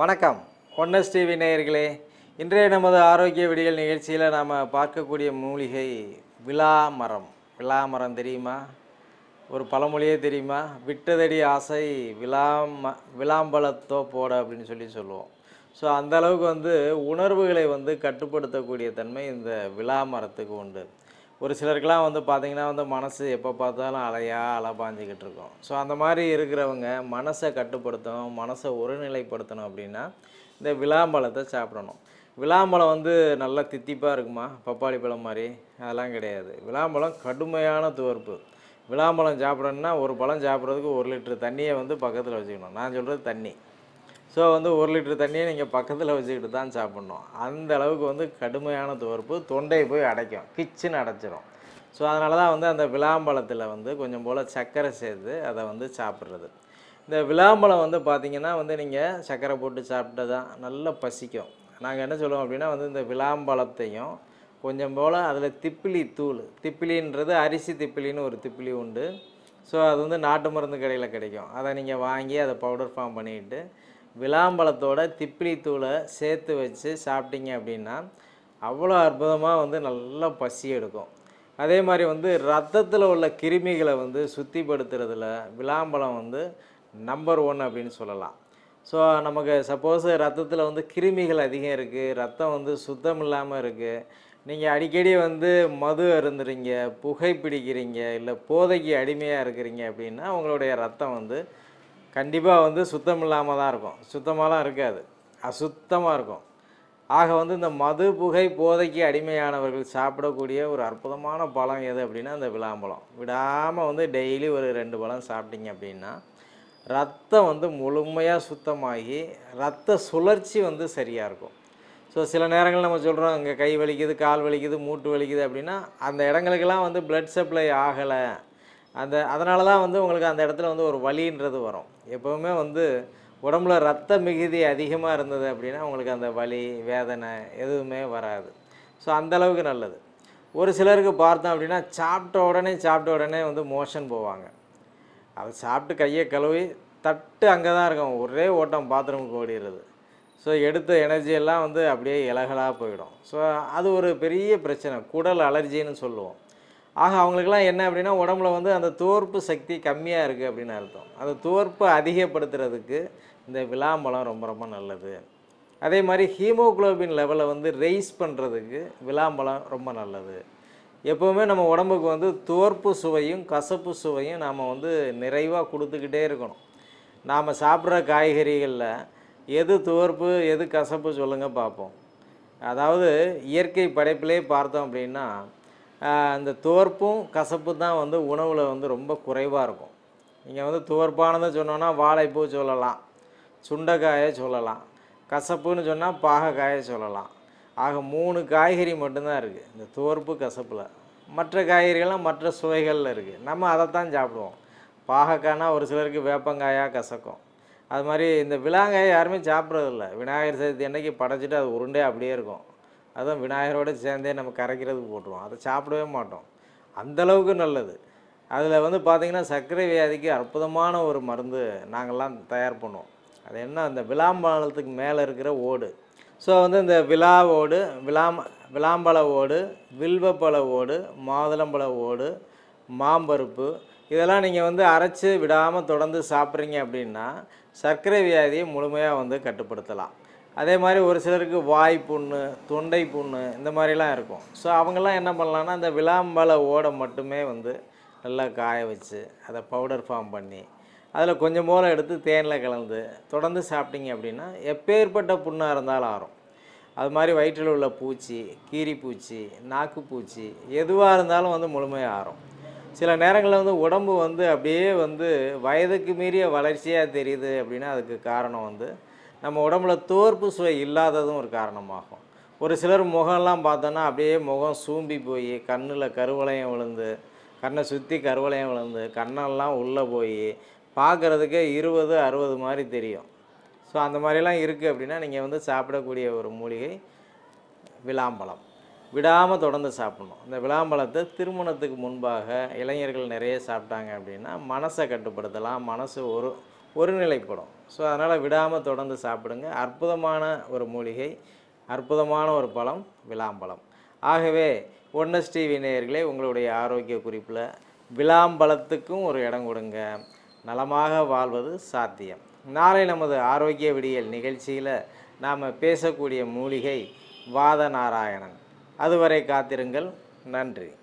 வணக்கம் oneness TV நேயர்களே இன்றைய நமது ஆரோக்கிய விடியல் நிகழ்ச்சியில் நாம் பார்க்கக்கூடிய மூலிகை விழா மரம் விழா மரம் தெரியுமா ஒரு பழமொழியே தெரியுமா விட்டதடி ஆசை ம விளாம்பழத்தோ போட அப்படின்னு சொல்லி சொல்லுவோம் ஸோ அந்த அளவுக்கு வந்து உணர்வுகளை வந்து கட்டுப்படுத்தக்கூடிய தன்மை இந்த விழா மரத்துக்கு உண்டு ஒரு சிலருக்கெலாம் வந்து பார்த்திங்கன்னா வந்து மனசு எப்போ பார்த்தாலும் அலையா பாஞ்சிக்கிட்டு இருக்கும் ஸோ அந்த மாதிரி இருக்கிறவங்க மனசை கட்டுப்படுத்தணும் மனசை ஒருநிலைப்படுத்தணும் அப்படின்னா இந்த விழாம்பழத்தை சாப்பிடணும் விழாம்பழம் வந்து நல்லா தித்திப்பாக இருக்குமா பப்பாளி பழம் மாதிரி அதெல்லாம் கிடையாது விழாம்பழம் கடுமையான துவர்ப்பு விளாம்பழம் சாப்பிடணுன்னா ஒரு பழம் சாப்பிட்றதுக்கு ஒரு லிட்டர் தண்ணியை வந்து பக்கத்தில் வச்சுக்கணும் நான் சொல்கிறது தண்ணி ஸோ வந்து ஒரு லிட்டர் தண்ணியை நீங்கள் பக்கத்தில் வச்சுக்கிட்டு தான் சாப்பிட்ணும் அந்த அளவுக்கு வந்து கடுமையான துவர்ப்பு தொண்டையை போய் அடைக்கும் கிச்சன் அடைச்சிரும் ஸோ அதனால தான் வந்து அந்த விளாம்பழத்தில் வந்து கொஞ்சம் போல் சர்க்கரை சேர்த்து அதை வந்து சாப்பிட்றது இந்த விளாம்பழம் வந்து பார்த்திங்கன்னா வந்து நீங்கள் சர்க்கரை போட்டு சாப்பிட்டா தான் நல்லா பசிக்கும் நாங்கள் என்ன சொல்லுவோம் அப்படின்னா வந்து இந்த விளாம்பழத்தையும் கொஞ்சம் போல் அதில் திப்பிலி தூள் திப்பிலின்றது அரிசி திப்பிலின்னு ஒரு திப்பிலி உண்டு ஸோ அது வந்து நாட்டு மருந்து கடையில் கிடைக்கும் அதை நீங்கள் வாங்கி அதை பவுடர் ஃபார்ம் பண்ணிக்கிட்டு விளாம்பழத்தோட திப்பிலி தூளை சேர்த்து வச்சு சாப்பிட்டீங்க அப்படின்னா அவ்வளோ அற்புதமாக வந்து நல்லா பசி எடுக்கும் அதே மாதிரி வந்து ரத்தத்தில் உள்ள கிருமிகளை வந்து சுத்திப்படுத்துறதுல விளாம்பழம் வந்து நம்பர் ஒன் அப்படின்னு சொல்லலாம் ஸோ நமக்கு சப்போஸ் ரத்தத்தில் வந்து கிருமிகள் அதிகம் இருக்குது ரத்தம் வந்து சுத்தம் இல்லாமல் இருக்குது நீங்கள் அடிக்கடி வந்து மது அருந்துறீங்க புகை பிடிக்கிறீங்க இல்லை போதைக்கு அடிமையாக இருக்கிறீங்க அப்படின்னா உங்களுடைய ரத்தம் வந்து கண்டிப்பாக வந்து சுத்தம் இல்லாமல் தான் இருக்கும் சுத்தமாகலாம் இருக்காது அசுத்தமாக இருக்கும் ஆக வந்து இந்த மது புகை போதைக்கு அடிமையானவர்கள் சாப்பிடக்கூடிய ஒரு அற்புதமான பழம் எது அப்படின்னா அந்த விளாம்பழம் விடாமல் வந்து டெய்லி ஒரு ரெண்டு பழம் சாப்பிட்டீங்க அப்படின்னா ரத்தம் வந்து முழுமையாக சுத்தமாகி ரத்த சுழற்சி வந்து சரியாக இருக்கும் ஸோ சில நேரங்கள் நம்ம சொல்கிறோம் இங்கே கை வலிக்குது கால் வலிக்குது மூட்டு வலிக்குது அப்படின்னா அந்த இடங்களுக்கெல்லாம் வந்து பிளட் சப்ளை ஆகலை அந்த அதனால தான் வந்து உங்களுக்கு அந்த இடத்துல வந்து ஒரு வலின்றது வரும் எப்போவுமே வந்து உடம்புல ரத்த மிகுதி அதிகமாக இருந்தது அப்படின்னா உங்களுக்கு அந்த வலி வேதனை எதுவுமே வராது ஸோ அந்தளவுக்கு நல்லது ஒரு சிலருக்கு பார்த்தோம் அப்படின்னா சாப்பிட்ட உடனே சாப்பிட்ட உடனே வந்து மோஷன் போவாங்க அது சாப்பிட்டு கையை கழுவி தட்டு அங்கே தான் இருக்கும் ஒரே ஓட்டம் பாத்ரூமுக்கு ஓடிடுறது ஸோ எடுத்த எனர்ஜி எல்லாம் வந்து அப்படியே இலகலாக போயிடும் ஸோ அது ஒரு பெரிய பிரச்சனை குடல் அலர்ஜின்னு சொல்லுவோம் ஆக அவங்களுக்கெல்லாம் என்ன அப்படின்னா உடம்புல வந்து அந்த தோற்பு சக்தி கம்மியாக இருக்குது அப்படின்னு அர்த்தம் அந்த துவர்ப்பை அதிகப்படுத்துறதுக்கு இந்த விளாம்பழம் ரொம்ப ரொம்ப நல்லது அதே மாதிரி ஹீமோக்ளோபின் லெவலை வந்து ரைஸ் பண்ணுறதுக்கு விளாம்பழம் ரொம்ப நல்லது எப்போவுமே நம்ம உடம்புக்கு வந்து துவர்ப்பு சுவையும் கசப்பு சுவையும் நாம் வந்து நிறைவாக கொடுத்துக்கிட்டே இருக்கணும் நாம் சாப்பிட்ற காய்கறிகளில் எது துவர்ப்பு எது கசப்பு சொல்லுங்கள் பார்ப்போம் அதாவது இயற்கை படைப்பிலே பார்த்தோம் அப்படின்னா அந்த துவர்ப்பும் கசப்பு தான் வந்து உணவில் வந்து ரொம்ப குறைவாக இருக்கும் நீங்கள் வந்து துவர்ப்பானதை சொன்னோன்னா வாழைப்பூ சொல்லலாம் சுண்டைக்காயை சொல்லலாம் கசப்புன்னு சொன்னால் பாகக்காயை சொல்லலாம் ஆக மூணு காய்கறி மட்டும்தான் இருக்குது இந்த துவர்ப்பு கசப்பில் மற்ற காய்கறிகள்லாம் மற்ற சுவைகளில் இருக்குது நம்ம அதைத்தான் சாப்பிடுவோம் பாகக்காய்னா ஒரு சிலருக்கு வேப்பங்காயாக கசக்கும் அது மாதிரி இந்த விலாங்காயை யாருமே சாப்பிட்றதில்ல விநாயகர் சதுர்த்தி அன்னைக்கு படைச்சிட்டு அது உருண்டே அப்படியே இருக்கும் அதுதான் விநாயகரோடு சேர்ந்தே நம்ம கரைக்கிறதுக்கு போட்டுருவோம் அதை சாப்பிடவே மாட்டோம் அந்தளவுக்கு நல்லது அதில் வந்து பார்த்திங்கன்னா சர்க்கரை வியாதிக்கு அற்புதமான ஒரு மருந்து நாங்கள்லாம் தயார் பண்ணுவோம் அது என்ன அந்த விளாம்பழத்துக்கு மேலே இருக்கிற ஓடு ஸோ வந்து இந்த விழா ஓடு விளாம விளாம்பழ ஓடு வில்வப்பழ ஓடு மாதுளம்பழ ஓடு மாம்பருப்பு இதெல்லாம் நீங்கள் வந்து அரைச்சி விடாமல் தொடர்ந்து சாப்பிட்றீங்க அப்படின்னா சர்க்கரை வியாதியை முழுமையாக வந்து கட்டுப்படுத்தலாம் அதே மாதிரி ஒரு சிலருக்கு வாய் புண்ணு தொண்டை புண்ணு இந்த மாதிரிலாம் இருக்கும் ஸோ அவங்கெல்லாம் என்ன பண்ணலான்னா அந்த விளாம்பழ ஓடை மட்டுமே வந்து நல்லா காய வச்சு அதை பவுடர் ஃபார்ம் பண்ணி அதில் கொஞ்சம் போல் எடுத்து தேனில் கலந்து தொடர்ந்து சாப்பிட்டீங்க அப்படின்னா எப்பேற்பட்ட புண்ணாக இருந்தாலும் ஆறும் அது மாதிரி வயிற்றில் உள்ள பூச்சி கீரி பூச்சி நாக்கு பூச்சி எதுவாக இருந்தாலும் வந்து முழுமையாக ஆறும் சில நேரங்களில் வந்து உடம்பு வந்து அப்படியே வந்து வயதுக்கு மீறிய வளர்ச்சியாக தெரியுது அப்படின்னா அதுக்கு காரணம் வந்து நம்ம உடம்புல தோற்பு சுவை இல்லாததும் ஒரு காரணமாகும் ஒரு சிலர் முகம்லாம் பார்த்தோன்னா அப்படியே முகம் சூம்பி போய் கண்ணில் கருவளையம் விழுந்து கண்ணை சுற்றி கருவளையம் விழுந்து கண்ணெல்லாம் உள்ளே போய் பார்க்குறதுக்கே இருபது அறுபது மாதிரி தெரியும் ஸோ அந்த மாதிரிலாம் இருக்குது அப்படின்னா நீங்கள் வந்து சாப்பிடக்கூடிய ஒரு மூலிகை விளாம்பழம் விடாமல் தொடர்ந்து சாப்பிடணும் இந்த விளாம்பழத்தை திருமணத்துக்கு முன்பாக இளைஞர்கள் நிறைய சாப்பிட்டாங்க அப்படின்னா மனசை கட்டுப்படுத்தலாம் மனசு ஒரு ஒருநிலைப்படும் ஸோ அதனால் விடாமல் தொடர்ந்து சாப்பிடுங்க அற்புதமான ஒரு மூலிகை அற்புதமான ஒரு பழம் விளாம்பழம் ஆகவே ஒன்னஸ் டிவி நேயர்களே உங்களுடைய ஆரோக்கிய குறிப்பில் விளாம்பழத்துக்கும் ஒரு இடம் கொடுங்க நலமாக வாழ்வது சாத்தியம் நாளை நமது ஆரோக்கிய விடியல் நிகழ்ச்சியில் நாம் பேசக்கூடிய மூலிகை வாத நாராயணன் அதுவரை காத்திருங்கள் நன்றி